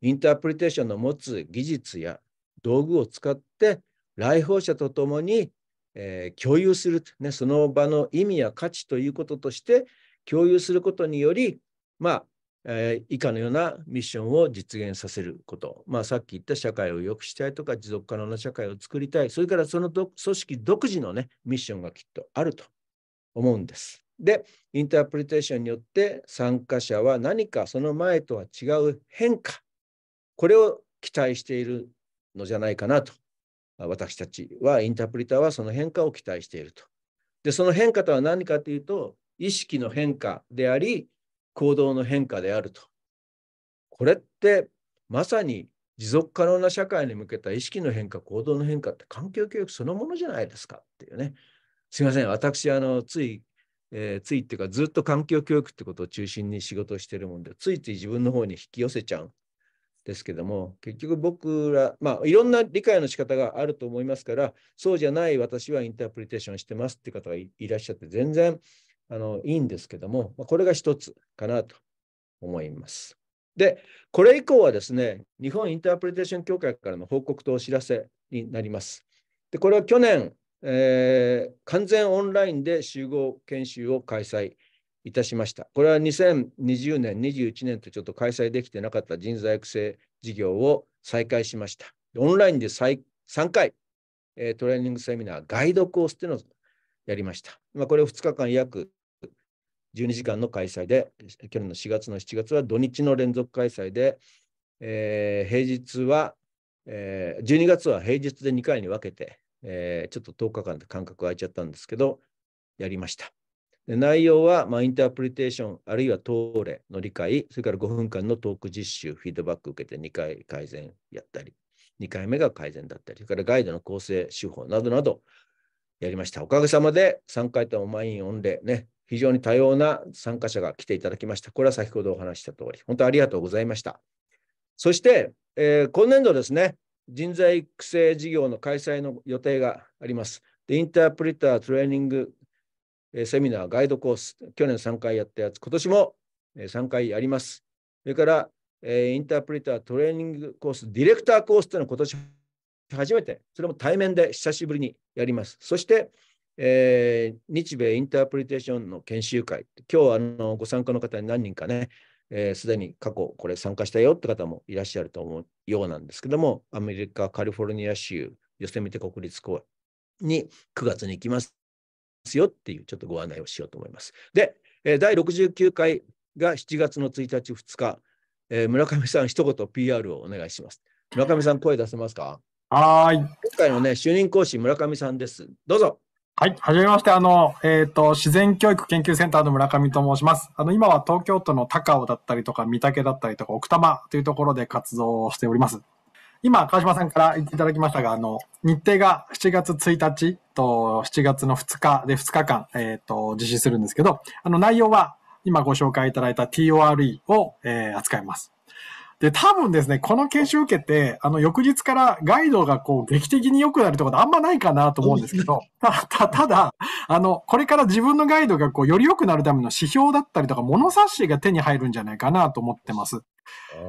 インタープリテーションの持つ技術や道具を使って、来訪者とともにえー、共有する、ね、その場の意味や価値ということとして共有することにより、まあえー、以下のようなミッションを実現させること、まあ、さっき言った社会を良くしたいとか持続可能な社会を作りたいそれからその組織独自の、ね、ミッションがきっとあると思うんです。でインタープリテーションによって参加者は何かその前とは違う変化これを期待しているのじゃないかなと私たちはインタープリターはその変化を期待していると。で、その変化とは何かというと、意識の変化であり、行動の変化であると。これってまさに持続可能な社会に向けた意識の変化、行動の変化って環境教育そのものじゃないですかっていうね。すいません、私、あの、つい、えー、ついっていうか、ずっと環境教育ってことを中心に仕事をしてるもんで、ついつい自分の方に引き寄せちゃうですけども、結局僕ら、まあ、いろんな理解の仕方があると思いますから、そうじゃない私はインタープリテーションしてますっていう方がいらっしゃって、全然あのいいんですけども、これが一つかなと思います。で、これ以降はですね、日本インタープリテーション協会からの報告とお知らせになります。で、これは去年、えー、完全オンラインで集合研修を開催いたしました。これは2020年、21年とちょっと開催できてなかった人材育成事業を再開しました。オンラインで3回、えー、トレーニングセミナー、ガイドコースというのをやりました。まあ、これを2日間約12時間の開催で、去年の4月の7月は土日の連続開催で、えー、平日は、えー、12月は平日で2回に分けて、えー、ちょっと10日間で間隔が空いちゃったんですけど、やりました。内容は、まあ、インタープリテーション、あるいはトーレの理解、それから5分間のトーク実習、フィードバック受けて2回改善やったり、2回目が改善だったり、それからガイドの構成手法などなどやりました。おかげさまで3回とも満員御礼ね、非常に多様な参加者が来ていただきました。これは先ほどお話した通り、本当ありがとうございました。そして、えー、今年度ですね、人材育成事業の開催の予定があります。でインタープリタートレーニングセミナー、ガイドコース、去年3回やったやつ、今年も3回やります。それから、インタープリタートレーニングコース、ディレクターコースというのは今年初めて、それも対面で久しぶりにやります。そして、えー、日米インタープリテーションの研修会、今日あのご参加の方に何人かね、す、えー、で、に過去これ参加したよって方もいらっしゃると思うようなんですけども、アメリカ・カリフォルニア州ヨセミテ国立公園に9月に行きます。ますよっていうちょっとご案内をしようと思います。で、第69回が7月の1日、2日、えー、村上さん、一言 PR をお願いします。村上さん、声出せますかはい。今回のね、主任講師、村上さんです。どうぞ。はい。はじめまして。あの、えっ、ー、と、自然教育研究センターの村上と申します。あの、今は東京都の高尾だったりとか、三宅だったりとか、奥多摩というところで活動をしております。今、川島さんから言っていただきましたが、あの、日程が7月1日と7月の2日で2日間、えっ、ー、と、実施するんですけど、あの、内容は今ご紹介いただいた TORE を、えー、扱います。で、多分ですね、この研修受けて、あの、翌日からガイドがこう、劇的に良くなるってことあんまないかなと思うんですけど、ただ、ただ、あの、これから自分のガイドがこう、より良くなるための指標だったりとか、物差しが手に入るんじゃないかなと思ってます。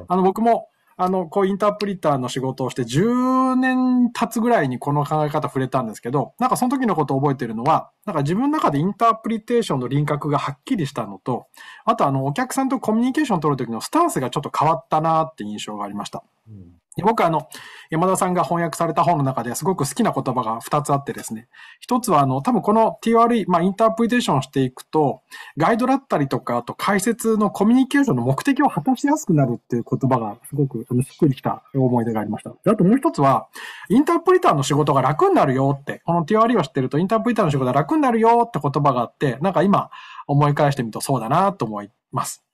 あの、僕もあの、こう、インタープリターの仕事をして10年経つぐらいにこの考え方触れたんですけど、なんかその時のことを覚えてるのは、なんか自分の中でインタープリテーションの輪郭がはっきりしたのと、あとあの、お客さんとコミュニケーション取る時のスタンスがちょっと変わったなって印象がありました。うんで僕はあの、山田さんが翻訳された本の中ですごく好きな言葉が2つあってですね、1つはあの、多分この TRE、まあインタープリテーションしていくと、ガイドだったりとか、あと解説のコミュニケーションの目的を果たしやすくなるっていう言葉がすごくあのしっくりきた思い出がありました。あともう1つは、インタープリターの仕事が楽になるよって、この TRE を知ってるとインタープリターの仕事が楽になるよって言葉があって、なんか今思い返してみるとそうだなと思います。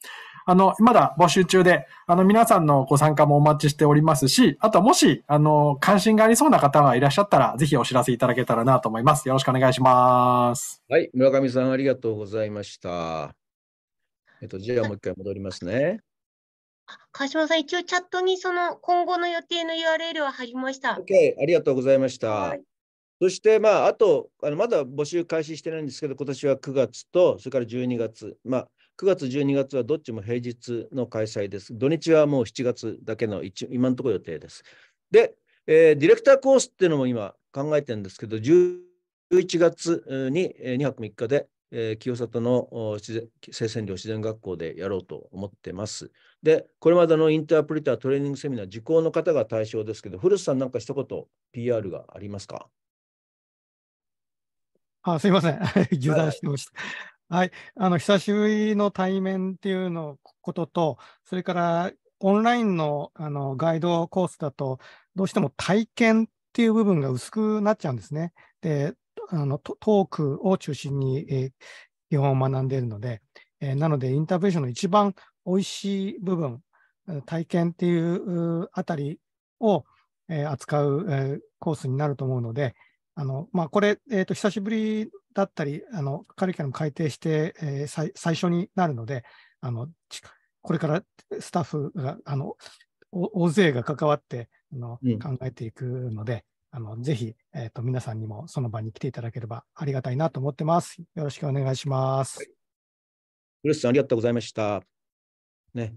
あの、まだ募集中で、あの、皆さんのご参加もお待ちしておりますし、あともし、あの、関心がありそうな方がいらっしゃったら、ぜひお知らせいただけたらなと思います。よろしくお願いします。はい、村上さん、ありがとうございました。えっと、じゃあもう一回戻りますね。川島さん、一応チャットにその今後の予定の URL は貼りました。OK、ありがとうございました。はい、そして、まあ、あと、あのまだ募集開始してないんですけど、今年は9月と、それから12月、まあ、9月、12月はどっちも平日の開催です。土日はもう7月だけの今のところ予定です。で、えー、ディレクターコースっていうのも今考えてるんですけど、11月に2泊3日で、えー、清里の生鮮量自然学校でやろうと思ってます。で、これまでのインタープリタートレーニングセミナー、受講の方が対象ですけど、古瀬さんなんか一言 PR がありますかあすいません。油 断してました。はい、あの久しぶりの対面っていうのことと、それからオンラインのあのガイドコースだと、どうしても体験っていう部分が薄くなっちゃうんですね。で、あのトークを中心に、えー、基本を学んでいるので、えー、なのでインタビューションの一番おいしい部分、体験っていうあたりを、えー、扱う、えー、コースになると思うので、あのまあ、これ、えーと、久しぶりだったり、あのカリキュラム改定して、えー、最初になるので、あのこれからスタッフがあの大勢が関わってあの、うん、考えていくので、あのぜひ、えーと、皆さんにもその場に来ていただければありがたいなと思ってます。よろしくお願いします。古、瀬、さん、ありがとうございました。ね。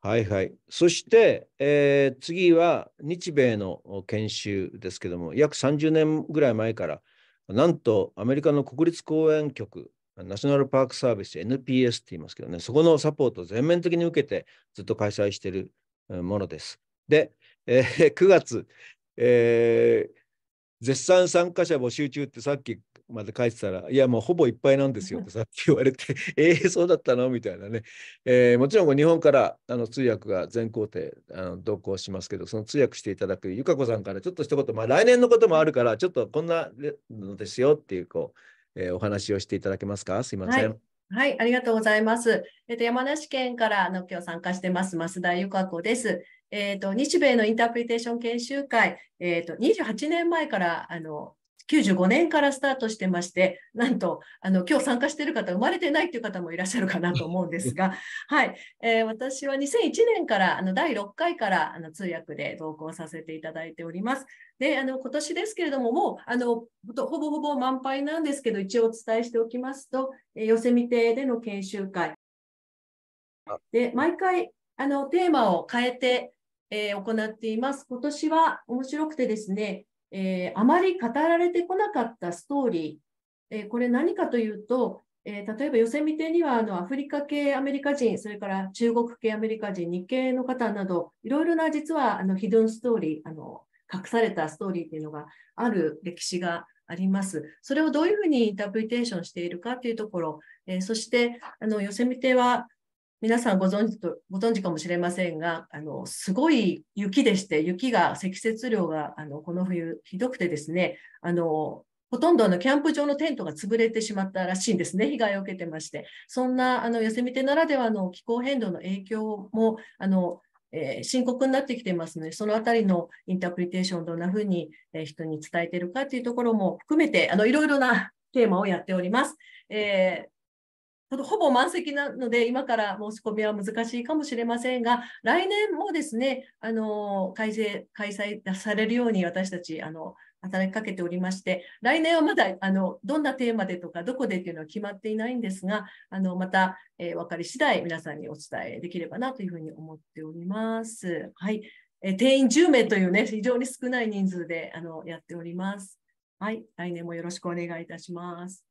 はいはい。そして、えー、次は日米の研修ですけども、約30年ぐらい前から、なんとアメリカの国立公園局、ナショナルパークサービス、NPS って言いますけどね、そこのサポートを全面的に受けてずっと開催しているものです。で、えー、9 月、えー、絶賛参加者募集中ってさっきまで書いてたら、いや、もうほぼいっぱいなんですよってさっき言われて、え えー、そうだったのみたいなね。えー、もちろん、日本からあの通訳が全工程あの同行しますけど、その通訳していただくゆかこさんからちょっと一言、まあ、来年のこともあるから、ちょっとこんなのですよっていうこう、えー、お話をしていただけますかすいません。はいはい、ありがとうございます。えっと、山梨県からの今日参加してます、増田由香子です。えーと、日米のインタープリテーション研修会、えーと、28年前からあの95年からスタートしてまして、なんとあの今日参加している方、生まれてないという方もいらっしゃるかなと思うんですが、はいえー、私は2001年からあの第6回からあの通訳で同行させていただいております。であの今年ですけれども、もうあのほぼほぼ満杯なんですけど、一応お伝えしておきますと、えー、寄せみ亭での研修会。で毎回あのテーマを変えてえー、行っています。今年は面白くてですね、えー、あまり語られてこなかったストーリー、えー、これ何かというと、え例えばヨセミテにはあのアフリカ系アメリカ人、それから中国系アメリカ人、日系の方など、いろいろな実はあのヒドンストーリーあの、隠されたストーリーというのがある歴史があります。それをどういうふうにインタープリテーションしているかというところ、えそしてあのヨセミテは皆さんご存知とご存知かもしれませんが、あのすごい雪でして、雪が積雪量があのこの冬ひどくてですね、あのほとんどのキャンプ場のテントが潰れてしまったらしいんですね、被害を受けてまして、そんなあのヨセミならではの気候変動の影響もあの、えー、深刻になってきてますので、そのあたりのインタープリテーション、どんなふうに、えー、人に伝えているかというところも含めて、あのいろいろなテーマをやっております。えーほぼ満席なので、今から申し込みは難しいかもしれませんが、来年もですね、あの開開催されるように私たちあの働きかけておりまして、来年はまだあのどんなテーマでとか、どこでっていうのは決まっていないんですが、あのまた、えー、分かり次第皆さんにお伝えできればなというふうに思っております。はい、え定員10名というね、非常に少ない人数であのやっております。はい、来年もよろしくお願いいたします。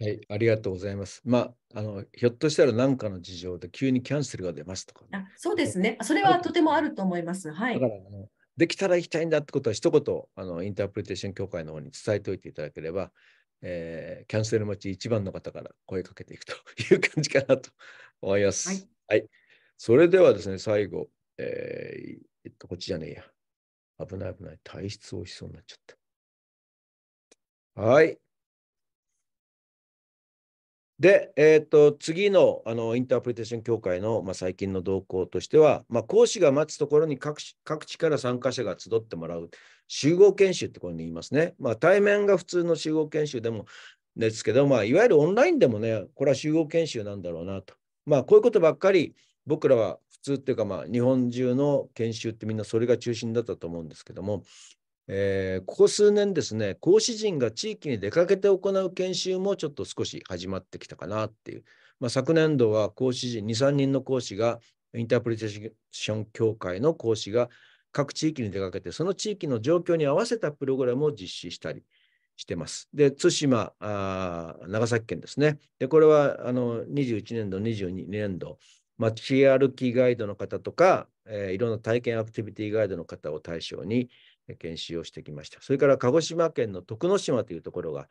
はい、ありがとうございます。まあ、あの、ひょっとしたら何かの事情で急にキャンセルが出ますとか、ね、そうですね。それはとてもあると思います。はい。だから、あの、できたら行きたいんだってことは、一言、あの、インタープリテーション協会の方に伝えておいていただければ、えー、キャンセル待ち一番の方から声かけていくという感じかなと思います。はい。はい、それではですね、最後、えー、えっと、こっちじゃねえや。危ない危ない。体質をしそうになっちゃった。はい。で、えーと、次のあのインタープリテーション協会の、まあ、最近の動向としては、まあ、講師が待つところに各各地から参加者が集ってもらう集合研修ってこれに言いますね。まあ、対面が普通の集合研修でもですけど、まあ、いわゆるオンラインでもね、これは集合研修なんだろうなと。まあ、こういうことばっかり僕らは普通っていうか、まあ、日本中の研修ってみんなそれが中心だったと思うんですけども、えー、ここ数年ですね、講師陣が地域に出かけて行う研修もちょっと少し始まってきたかなっていう、まあ、昨年度は講師陣2、3人の講師が、インタープリテーション協会の講師が各地域に出かけて、その地域の状況に合わせたプログラムを実施したりしてます。で、対馬、あ長崎県ですね。で、これはあの21年度、22年度、街歩きガイドの方とか、えー、いろんな体験アクティビティガイドの方を対象に、研修をしてきました。それから鹿児島県の徳之島というところが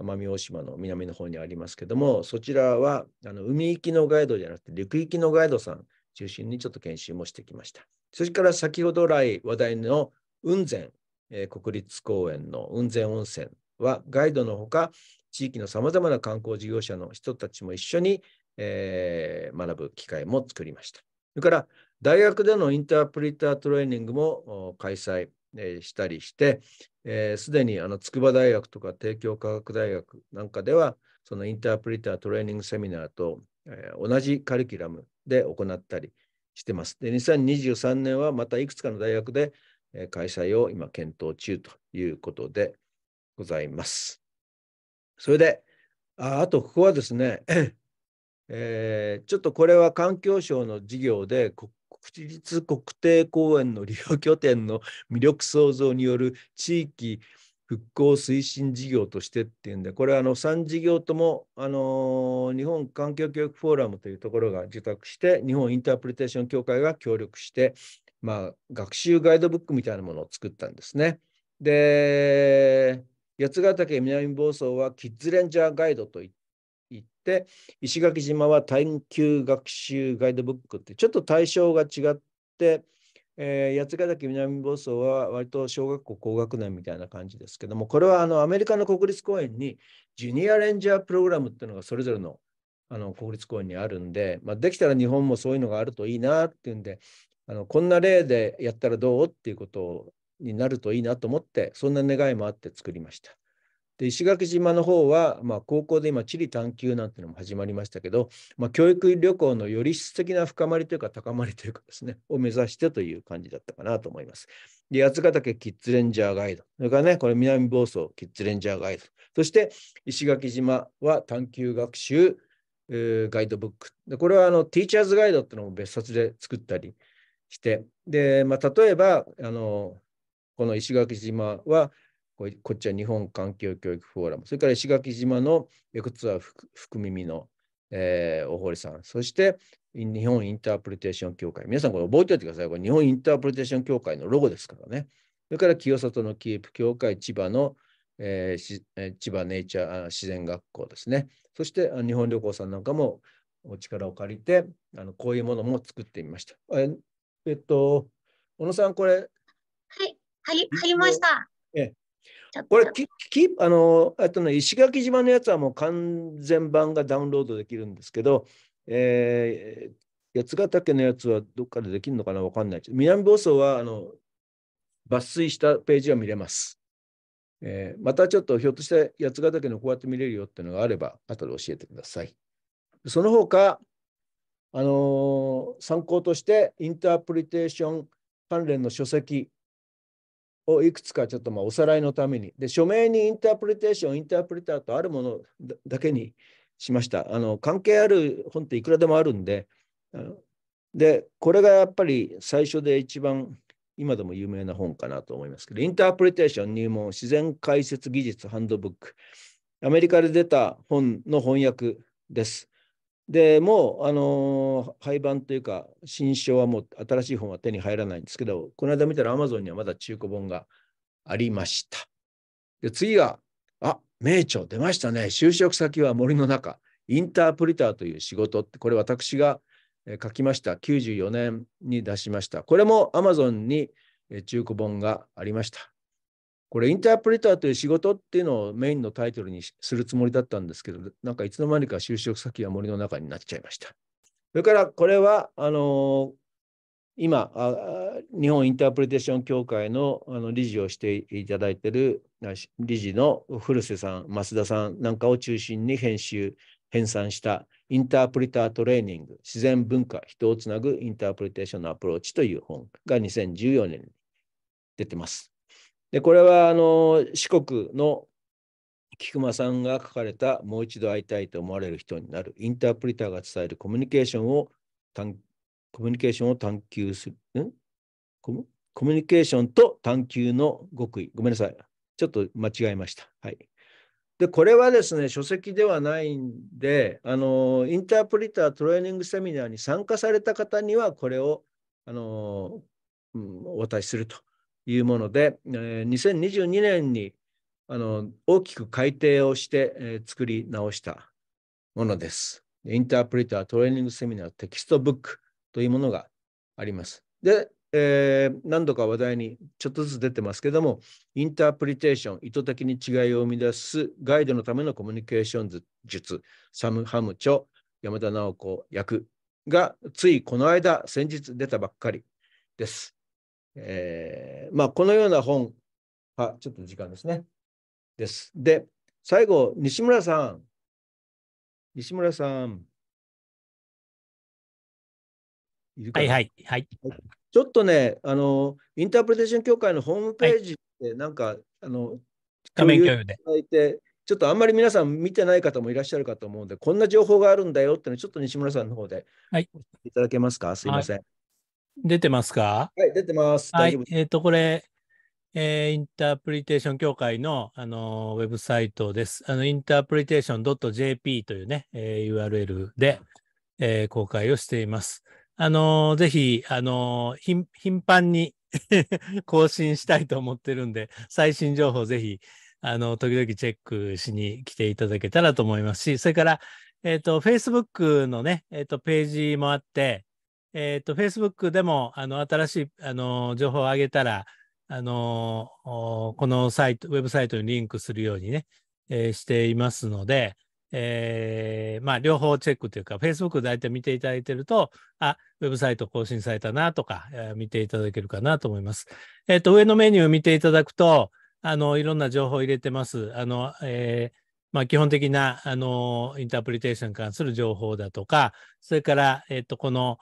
奄美大島の南の方にありますけども、そちらはあの海行きのガイドじゃなくて陸行きのガイドさん中心にちょっと研修もしてきました。それから先ほど来話題の雲仙、えー、国立公園の雲仙温泉はガイドのほか地域のさまざまな観光事業者の人たちも一緒に、えー、学ぶ機会も作りました。それから大学でのインタープリタートレーニングも開催えー、したりして、す、えー、で、にあの筑波大学とか帝京科学大学なんかでは、そのインタープリタートレーニングセミナーと、えー、同じカリキュラムで行ったりしてます。で、2023年はまたいくつかの大学で、えー、開催を今検討中ということでございます。それで、ああと、ここはですね、えー、ちょっとこれは環境省の事業で国口立国定公園の利用拠点の魅力創造による地域復興推進事業としてっていうんで、これは3事業ともあの日本環境教育フォーラムというところが受託して、日本インタープリテーション協会が協力して、まあ、学習ガイドブックみたいなものを作ったんですね。で、八ヶ岳南房総はキッズレンジャーガイドといっ、石垣島は探究学習ガイドブックって、ちょっと対象が違って、えー、八ヶ岳南房総は割と小学校高学年みたいな感じですけども、これはあのアメリカの国立公園にジュニアレンジャープログラムっていうのがそれぞれのあの国立公園にあるんで、まあ、できたら日本もそういうのがあるといいなっていうんで、あのこんな例でやったらどうっていうことになるといいなと思って、そんな願いもあって作りました。で石垣島の方は、まあ、高校で今地理探究なんていうのも始まりましたけど、まあ、教育旅行のより質的な深まりというか高まりというかですねを目指してという感じだったかなと思います。で八ヶ岳キッズレンジャーガイドそれからねこれ南房総キッズレンジャーガイドそして石垣島は探究学習、えー、ガイドブックでこれはあのティーチャーズガイドっていうのも別冊で作ったりしてで、まあ、例えばあのこの石垣島はこっちは日本環境教育フォーラム、それから石垣島のエクツアー福耳の、えー、お堀さん、そして日本インタープリテーション協会、皆さんこれ覚えておいてください。これ日本インタープリテーション協会のロゴですからね。それから清里のキープ協会、千葉の、えー、千葉ネイチャー自然学校ですね。そして日本旅行さんなんかもお力を借りて、あのこういうものも作ってみました。ええっと、小野さん、これ。はい、入りました。えこれききあのあと、ね、石垣島のやつはもう完全版がダウンロードできるんですけど、えー、八ヶ岳のやつはどっかでできるのかなわかんない。南房総はあの抜粋したページは見れます。えー、またちょっとひょっとして八ヶ岳のこうやって見れるよっていうのがあれば、後で教えてください。その他、あのー、参考としてインタープリテーション関連の書籍、をいくつかちょっとまあおさらいのために。で、署名にインタープリテーション、インタープリターとあるものだけにしました。あの関係ある本っていくらでもあるんで、で、これがやっぱり最初で一番今でも有名な本かなと思いますけど、インタープリテーション入門、自然解説技術ハンドブック。アメリカで出た本の翻訳です。でもう、あの廃盤というか、新書はもう新しい本は手に入らないんですけど、この間見たら Amazon にはまだ中古本がありました。で次が、あ名著出ましたね。就職先は森の中、インタープリターという仕事って、これ私が書きました。94年に出しました。これも Amazon に中古本がありました。これインタープリターという仕事っていうのをメインのタイトルにするつもりだったんですけど、なんかいつの間にか就職先は森の中になっちゃいました。それからこれは、あの今日本インタープリテーション協会のあの理事をしていただいている理事の古瀬さん、増田さんなんかを中心に編集、編纂したインタープリタートレーニング、自然文化、人をつなぐインタープリテーションのアプローチという本が2014年に出てます。でこれはあの四国の菊間さんが書かれた「もう一度会いたいと思われる人になる」インタープリターが伝えるコミュニケーションを探コミュニケーションを探求するんコミュニケーションと探求の極意ごめんなさいちょっと間違えましたはいでこれはですね書籍ではないんであのインタープリタートレーニングセミナーに参加された方にはこれをあの、うん、お渡しするというもので、えー、2022年にあの大きく改定をして、えー、作り直したものです。インタープリタートレーニングセミナーテキストブックというものがあります。で、えー、何度か話題にちょっとずつ出てますけども、インタープリテーション、意図的に違いを生み出すガイドのためのコミュニケーション術、サム・ハム・チョ、山田直子役がついこの間、先日出たばっかりです。えー、まあ、このような本、あ、ちょっと時間ですね。です。で、最後、西村さん。西村さん。いはいはい、はい。ちょっとね、あの、インタープレテーション協会のホームページで、なんか、はい、あの、画面共有で。ちょっとあんまり皆さん見てない方もいらっしゃるかと思うんで、こんな情報があるんだよってのちょっと西村さんの方で、はい、いただけますか、すいません。出てますかはい、出てます。はい、えっ、ー、と、これ、えー、インタープリテーション協会の、あのウェブサイトです。あの、インタープリテーション .jp というね、えー、URL で、えー、公開をしています。あのー、ぜひ、あのー、頻繁に 更新したいと思ってるんで、最新情報ぜひ、あの、時々チェックしに来ていただけたらと思いますし、それから、えっ、ー、と、Facebook のね、えっ、と、ページもあって、えっ、ー、と、Facebook でも、あの、新しい、あの、情報を上げたら、あの、このサイト、ウェブサイトにリンクするようにね、えー、していますので、えー、まあ、両方チェックというか、Facebook 大体見ていただいてると、あ、ウェブサイト更新されたなとか、えー、見ていただけるかなと思います。えっ、と、上のメニューを見ていただくと、あの、いろんな情報を入れてます。あの、えまあ、基本的な、あの、インタープリテーションに関する情報だとか、それから、えっ、と、この、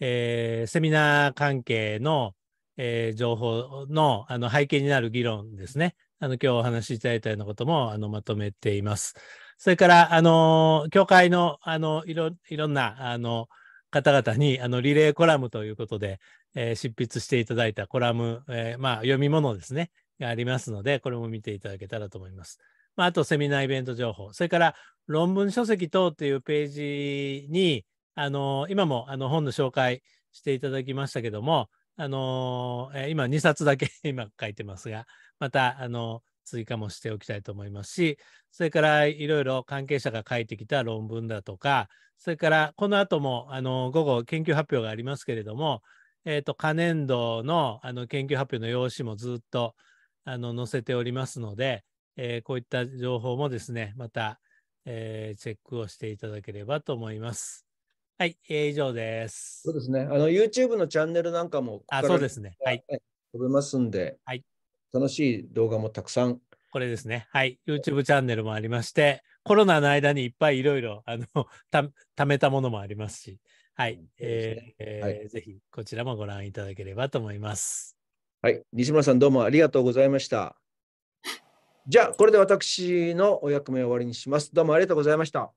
えー、セミナー関係の、えー、情報のあの背景になる議論ですね。あの今日お話しいただいたようなこともあのまとめています。それから、あの、協会の、あの、いろ、いろんな、あの、方々に、あの、リレーコラムということで、えー、執筆していただいたコラム、えー、まあ、読み物ですね、がありますので、これも見ていただけたらと思います。まあ、あと、セミナーイベント情報、それから、論文書籍等というページに、あの今もあの本の紹介していただきましたけども、あのー、今2冊だけ 今書いてますが、また、あの追加もしておきたいと思いますし、それからいろいろ関係者が書いてきた論文だとか、それからこの後もあの午後研究発表がありますけれども、えーと、と可燃度のあの研究発表の用紙もずっとあの載せておりますので、えー、こういった情報もですね、また、えー、チェックをしていただければと思います。はい、えー、以上です。そうですね。あの YouTube のチャンネルなんかもあそうですね。はい。飛べますんで、はい、楽しい動画もたくさん。これですね。はい、YouTube チャンネルもありまして、コロナの間にいっぱいいろいろあのた貯めたものもありますし、はい、えー、はい、ぜひこちらもご覧いただければと思います。はい、西村さんどうもありがとうございました。じゃあこれで私のお役目を終わりにします。どうもありがとうございました。